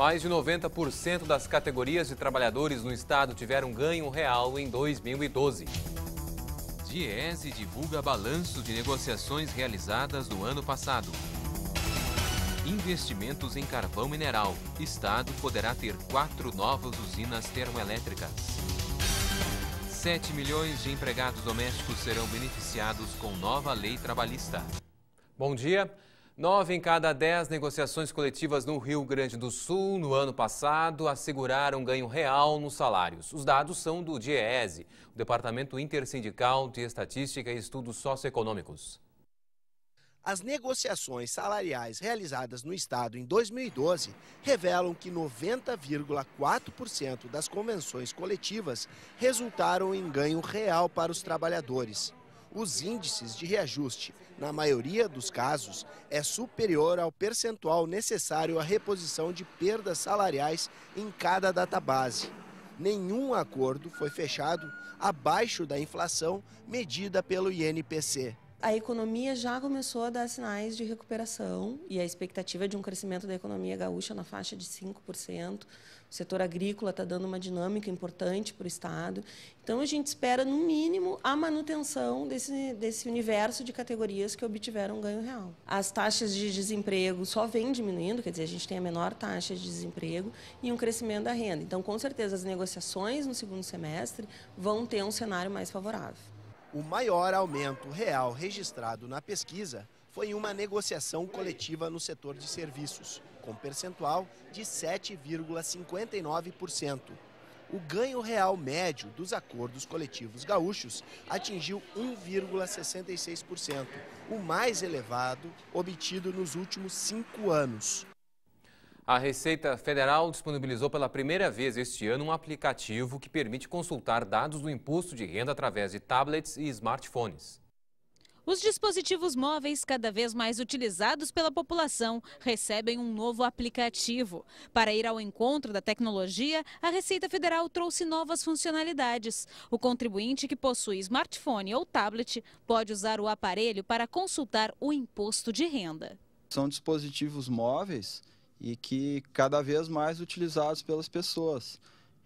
Mais de 90% das categorias de trabalhadores no estado tiveram ganho real em 2012. Diese divulga balanço de negociações realizadas no ano passado. Investimentos em carvão mineral. Estado poderá ter quatro novas usinas termoelétricas. 7 milhões de empregados domésticos serão beneficiados com nova lei trabalhista. Bom dia. Nove em cada dez negociações coletivas no Rio Grande do Sul no ano passado asseguraram ganho real nos salários. Os dados são do DIEESE, o Departamento Intersindical de Estatística e Estudos Socioeconômicos. As negociações salariais realizadas no Estado em 2012 revelam que 90,4% das convenções coletivas resultaram em ganho real para os trabalhadores os índices de reajuste, na maioria dos casos, é superior ao percentual necessário à reposição de perdas salariais em cada data base. Nenhum acordo foi fechado abaixo da inflação medida pelo INPC a economia já começou a dar sinais de recuperação e a expectativa é de um crescimento da economia gaúcha na faixa de 5%. O setor agrícola está dando uma dinâmica importante para o Estado. Então, a gente espera, no mínimo, a manutenção desse, desse universo de categorias que obtiveram ganho real. As taxas de desemprego só vêm diminuindo, quer dizer, a gente tem a menor taxa de desemprego e um crescimento da renda. Então, com certeza, as negociações no segundo semestre vão ter um cenário mais favorável. O maior aumento real registrado na pesquisa foi em uma negociação coletiva no setor de serviços, com percentual de 7,59%. O ganho real médio dos acordos coletivos gaúchos atingiu 1,66%, o mais elevado obtido nos últimos cinco anos. A Receita Federal disponibilizou pela primeira vez este ano um aplicativo que permite consultar dados do imposto de renda através de tablets e smartphones. Os dispositivos móveis, cada vez mais utilizados pela população, recebem um novo aplicativo. Para ir ao encontro da tecnologia, a Receita Federal trouxe novas funcionalidades. O contribuinte que possui smartphone ou tablet pode usar o aparelho para consultar o imposto de renda. São dispositivos móveis e que cada vez mais utilizados pelas pessoas.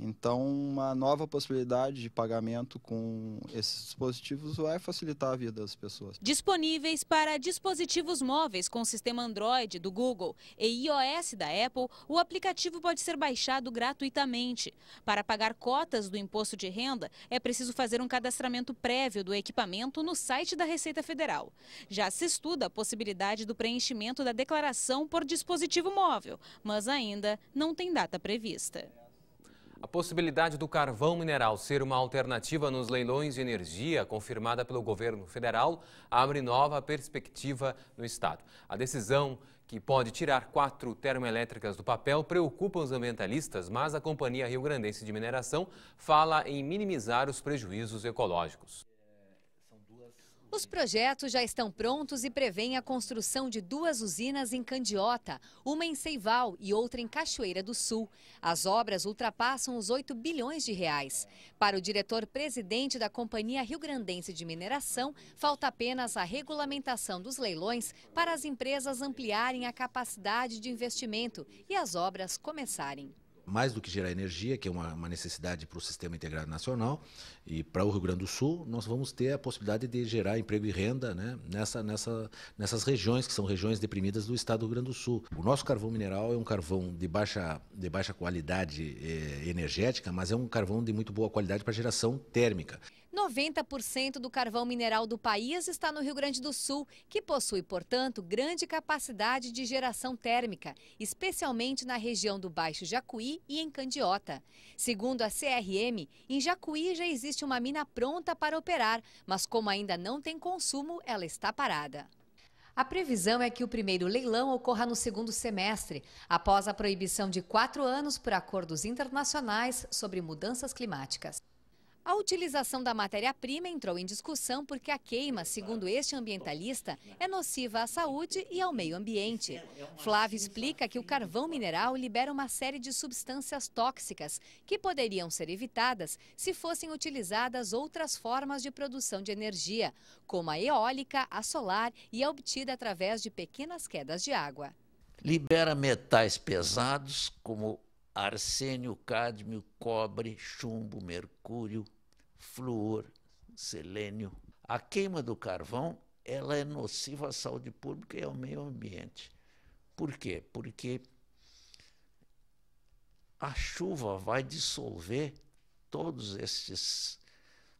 Então, uma nova possibilidade de pagamento com esses dispositivos vai facilitar a vida das pessoas. Disponíveis para dispositivos móveis com sistema Android do Google e iOS da Apple, o aplicativo pode ser baixado gratuitamente. Para pagar cotas do imposto de renda, é preciso fazer um cadastramento prévio do equipamento no site da Receita Federal. Já se estuda a possibilidade do preenchimento da declaração por dispositivo móvel, mas ainda não tem data prevista. A possibilidade do carvão mineral ser uma alternativa nos leilões de energia, confirmada pelo governo federal, abre nova perspectiva no Estado. A decisão, que pode tirar quatro termoelétricas do papel, preocupa os ambientalistas, mas a Companhia Rio Grandense de Mineração fala em minimizar os prejuízos ecológicos. Os projetos já estão prontos e prevêm a construção de duas usinas em Candiota, uma em Seival e outra em Cachoeira do Sul. As obras ultrapassam os 8 bilhões de reais. Para o diretor-presidente da Companhia Rio Grandense de Mineração, falta apenas a regulamentação dos leilões para as empresas ampliarem a capacidade de investimento e as obras começarem mais do que gerar energia, que é uma, uma necessidade para o sistema integrado nacional e para o Rio Grande do Sul, nós vamos ter a possibilidade de gerar emprego e renda né, nessa, nessa, nessas regiões, que são regiões deprimidas do estado do Rio Grande do Sul. O nosso carvão mineral é um carvão de baixa, de baixa qualidade eh, energética, mas é um carvão de muito boa qualidade para geração térmica. 90% do carvão mineral do país está no Rio Grande do Sul, que possui, portanto, grande capacidade de geração térmica, especialmente na região do Baixo Jacuí e em Candiota. Segundo a CRM, em Jacuí já existe uma mina pronta para operar, mas como ainda não tem consumo, ela está parada. A previsão é que o primeiro leilão ocorra no segundo semestre, após a proibição de quatro anos por acordos internacionais sobre mudanças climáticas. A utilização da matéria-prima entrou em discussão porque a queima, segundo este ambientalista, é nociva à saúde e ao meio ambiente. Flávio explica que o carvão mineral libera uma série de substâncias tóxicas que poderiam ser evitadas se fossem utilizadas outras formas de produção de energia, como a eólica, a solar e a obtida através de pequenas quedas de água. Libera metais pesados como arsênio, cádmio, cobre, chumbo, mercúrio, fluor, selênio. A queima do carvão ela é nociva à saúde pública e ao meio ambiente. Por quê? Porque a chuva vai dissolver todos esses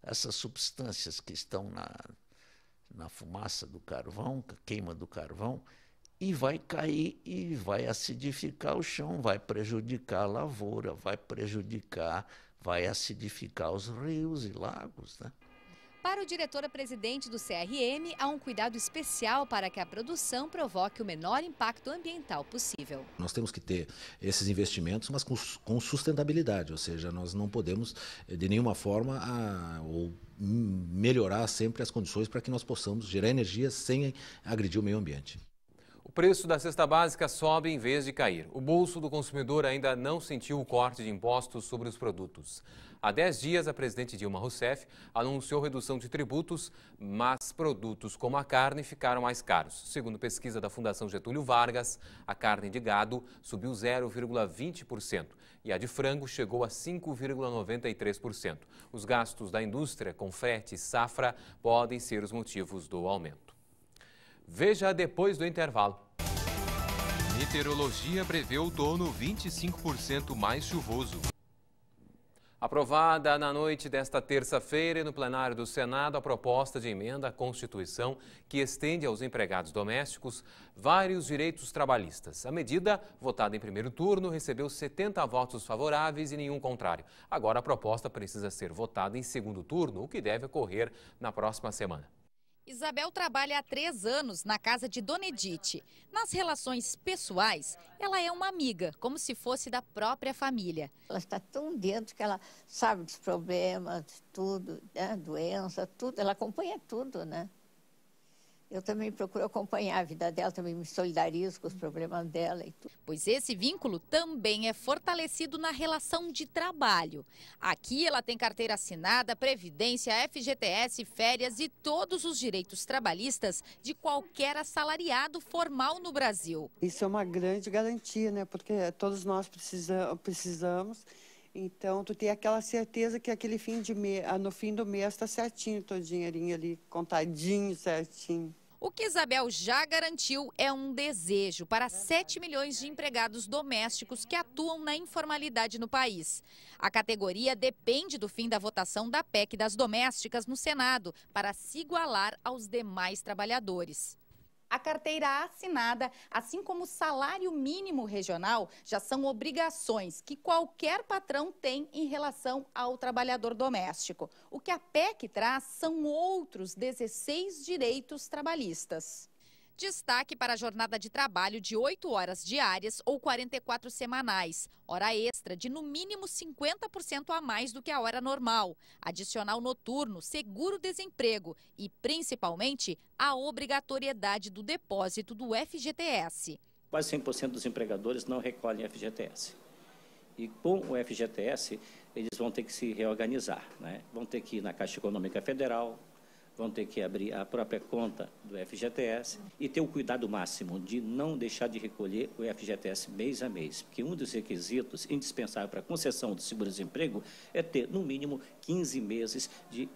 essas substâncias que estão na, na fumaça do carvão, queima do carvão, e vai cair e vai acidificar o chão, vai prejudicar a lavoura, vai prejudicar vai acidificar os rios e lagos, né? Para o diretora-presidente do CRM, há um cuidado especial para que a produção provoque o menor impacto ambiental possível. Nós temos que ter esses investimentos, mas com, sustentabilidade, ou seja, nós não podemos eh, de nenhuma forma a, ou melhorar sempre as condições para que nós possamos gerar energia sem agredir o meio ambiente preço da cesta básica sobe em vez de cair. O bolso do consumidor ainda não sentiu o corte de impostos sobre os produtos. Há 10 dias, a presidente Dilma Rousseff anunciou redução de tributos, mas produtos como a carne ficaram mais caros. Segundo pesquisa da Fundação Getúlio Vargas, a carne de gado subiu 0,20% e a de frango chegou a 5,93%. Os gastos da indústria com frete e safra podem ser os motivos do aumento. Veja depois do intervalo. Meteorologia prevê outono 25% mais chuvoso. Aprovada na noite desta terça-feira no plenário do Senado a proposta de emenda à Constituição que estende aos empregados domésticos vários direitos trabalhistas. A medida, votada em primeiro turno, recebeu 70 votos favoráveis e nenhum contrário. Agora a proposta precisa ser votada em segundo turno, o que deve ocorrer na próxima semana. Isabel trabalha há três anos na casa de Dona Edith. Nas relações pessoais, ela é uma amiga, como se fosse da própria família. Ela está tão dentro que ela sabe dos problemas, de tudo, né? doença, tudo. Ela acompanha tudo, né? eu também procuro acompanhar a vida dela, também me solidarizo com os problemas dela e tudo. Pois esse vínculo também é fortalecido na relação de trabalho. Aqui ela tem carteira assinada, previdência, FGTS, férias e todos os direitos trabalhistas de qualquer assalariado formal no Brasil. Isso é uma grande garantia, né? Porque todos nós precisamos. Então, tu tem aquela certeza que aquele fim de me... Ah, no fim do mês está certinho, teu dinheirinho ali, contadinho certinho. O que Isabel já garantiu é um desejo para 7 milhões de empregados domésticos que atuam na informalidade no país. A categoria depende do fim da votação da PEC das domésticas no Senado para se igualar aos demais trabalhadores. A carteira assinada, assim como o salário mínimo regional, já são obrigações que qualquer patrão tem em relação ao trabalhador doméstico. O que a PEC traz são outros 16 direitos trabalhistas. Destaque para a jornada de trabalho de 8 horas diárias ou 44 semanais, hora extra de no mínimo 50% a mais do que a hora normal, adicional noturno, seguro-desemprego e, principalmente, a obrigatoriedade do depósito do FGTS. Quase 100% dos empregadores não recolhem FGTS. E com o FGTS, eles vão ter que se reorganizar, né? vão ter que ir na Caixa Econômica Federal, vão ter que abrir a própria conta do FGTS e ter o cuidado máximo de não deixar de recolher o FGTS mês a mês, porque um dos requisitos indispensável para a concessão do seguro-desemprego é ter, no mínimo, 15 meses de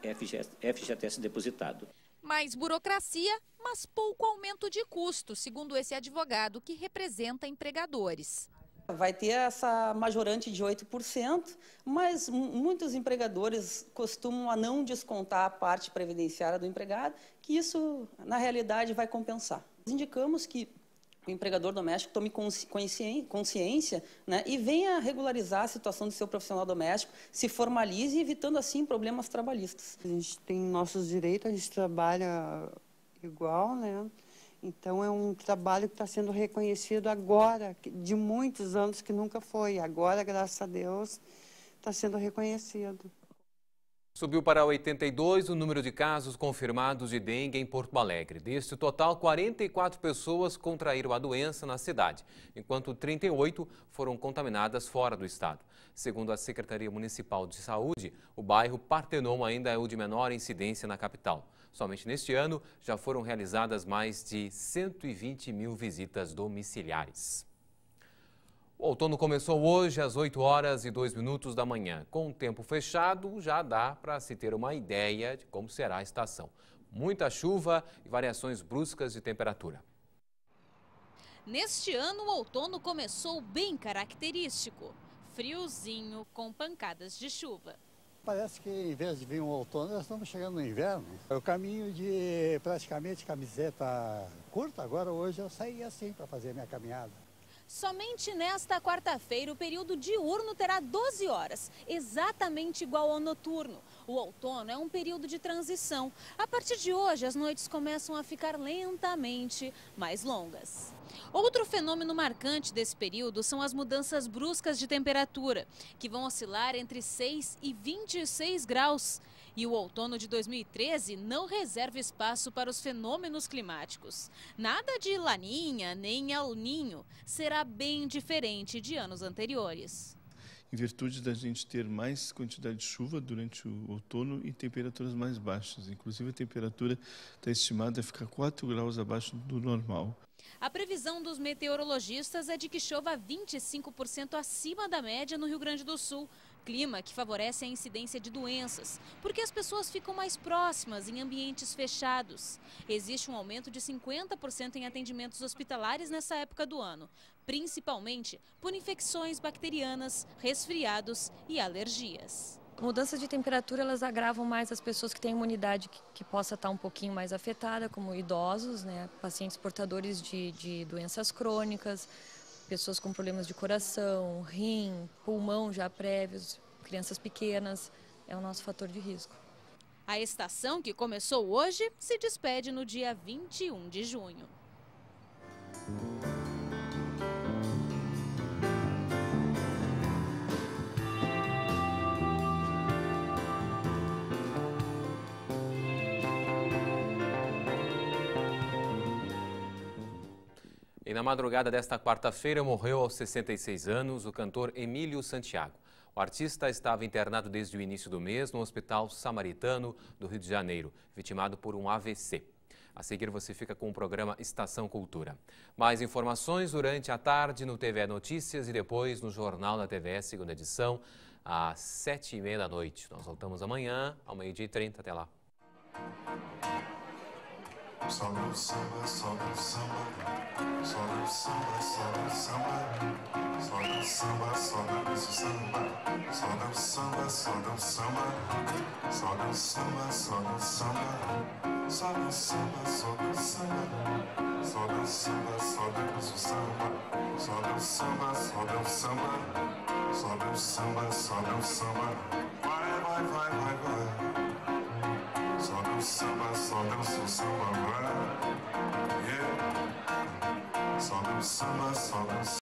FGTS depositado. Mais burocracia, mas pouco aumento de custo, segundo esse advogado que representa empregadores. Vai ter essa majorante de 8%, mas muitos empregadores costumam a não descontar a parte previdenciária do empregado, que isso, na realidade, vai compensar. Indicamos que o empregador doméstico tome consciência, consciência né, e venha regularizar a situação do seu profissional doméstico, se formalize, evitando assim problemas trabalhistas. A gente tem nossos direitos, a gente trabalha igual, né? Então, é um trabalho que está sendo reconhecido agora, de muitos anos que nunca foi. Agora, graças a Deus, está sendo reconhecido. Subiu para 82 o número de casos confirmados de dengue em Porto Alegre. Deste total, 44 pessoas contraíram a doença na cidade, enquanto 38 foram contaminadas fora do estado. Segundo a Secretaria Municipal de Saúde, o bairro Partenon ainda é o de menor incidência na capital. Somente neste ano já foram realizadas mais de 120 mil visitas domiciliares. O outono começou hoje às 8 horas e 2 minutos da manhã. Com o tempo fechado, já dá para se ter uma ideia de como será a estação. Muita chuva e variações bruscas de temperatura. Neste ano, o outono começou bem característico. Friozinho com pancadas de chuva. Parece que em vez de vir um outono, nós estamos chegando no inverno. É o caminho de praticamente camiseta curta, agora hoje eu saí assim para fazer a minha caminhada. Somente nesta quarta-feira, o período diurno terá 12 horas, exatamente igual ao noturno. O outono é um período de transição. A partir de hoje, as noites começam a ficar lentamente mais longas. Outro fenômeno marcante desse período são as mudanças bruscas de temperatura, que vão oscilar entre 6 e 26 graus. E o outono de 2013 não reserva espaço para os fenômenos climáticos. Nada de laninha nem El Ninho será bem diferente de anos anteriores. Em virtude da gente ter mais quantidade de chuva durante o outono e temperaturas mais baixas, inclusive a temperatura está estimada a ficar 4 graus abaixo do normal. A previsão dos meteorologistas é de que chova 25% acima da média no Rio Grande do Sul, clima que favorece a incidência de doenças, porque as pessoas ficam mais próximas em ambientes fechados. Existe um aumento de 50% em atendimentos hospitalares nessa época do ano, principalmente por infecções bacterianas, resfriados e alergias. Mudanças de temperatura elas agravam mais as pessoas que têm imunidade que, que possa estar um pouquinho mais afetada, como idosos, né, pacientes portadores de, de doenças crônicas, pessoas com problemas de coração, rim, pulmão já prévios, crianças pequenas, é o nosso fator de risco. A estação, que começou hoje, se despede no dia 21 de junho. E na madrugada desta quarta-feira morreu aos 66 anos o cantor Emílio Santiago. O artista estava internado desde o início do mês no Hospital Samaritano do Rio de Janeiro, vitimado por um AVC. A seguir você fica com o programa Estação Cultura. Mais informações durante a tarde no TV Notícias e depois no Jornal da TV, segunda edição, às sete e meia da noite. Nós voltamos amanhã, ao meio-dia e trinta. Até lá. Só samba, só samba, só samba, só dança samba, só samba, só samba, só samba, só samba, só samba, só samba. Só deu samba, só deu samba, só deu samba, só deu samba, só deu samba, só deu samba, vai, samba vai, vai, samba Só deu samba, só deu samba, samba yeah. solemn summer, songs.